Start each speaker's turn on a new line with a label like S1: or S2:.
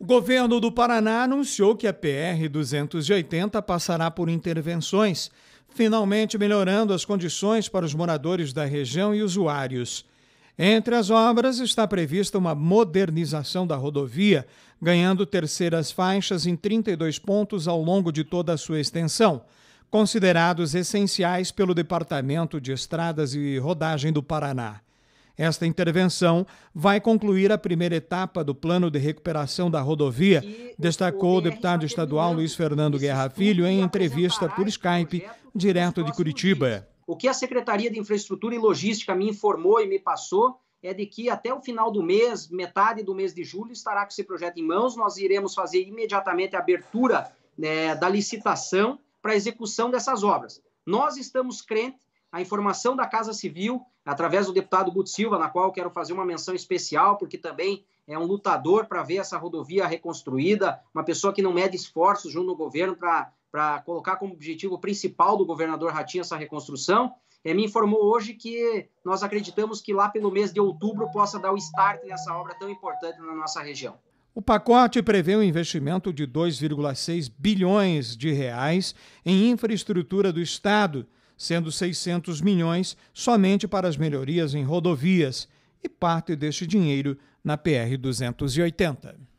S1: O governo do Paraná anunciou que a PR 280 passará por intervenções, finalmente melhorando as condições para os moradores da região e usuários. Entre as obras está prevista uma modernização da rodovia, ganhando terceiras faixas em 32 pontos ao longo de toda a sua extensão, considerados essenciais pelo Departamento de Estradas e Rodagem do Paraná. Esta intervenção vai concluir a primeira etapa do plano de recuperação da rodovia, destacou o deputado estadual Luiz Fernando Guerra Filho em entrevista por Skype, direto de Curitiba.
S2: O que a Secretaria de Infraestrutura e Logística me informou e me passou é de que até o final do mês, metade do mês de julho, estará com esse projeto em mãos. Nós iremos fazer imediatamente a abertura né, da licitação para execução dessas obras. Nós estamos crentes a informação da Casa Civil, através do deputado Guto Silva, na qual quero fazer uma menção especial, porque também é um lutador para ver essa rodovia reconstruída, uma pessoa que não mede esforços junto ao governo para colocar como objetivo principal do governador Ratinho essa reconstrução. É, me informou hoje que nós acreditamos que lá pelo mês de outubro possa dar o start nessa obra tão importante na nossa região. O
S1: pacote prevê um investimento de 2,6 bilhões de reais em infraestrutura do estado sendo 600 milhões somente para as melhorias em rodovias e parte deste dinheiro na PR 280.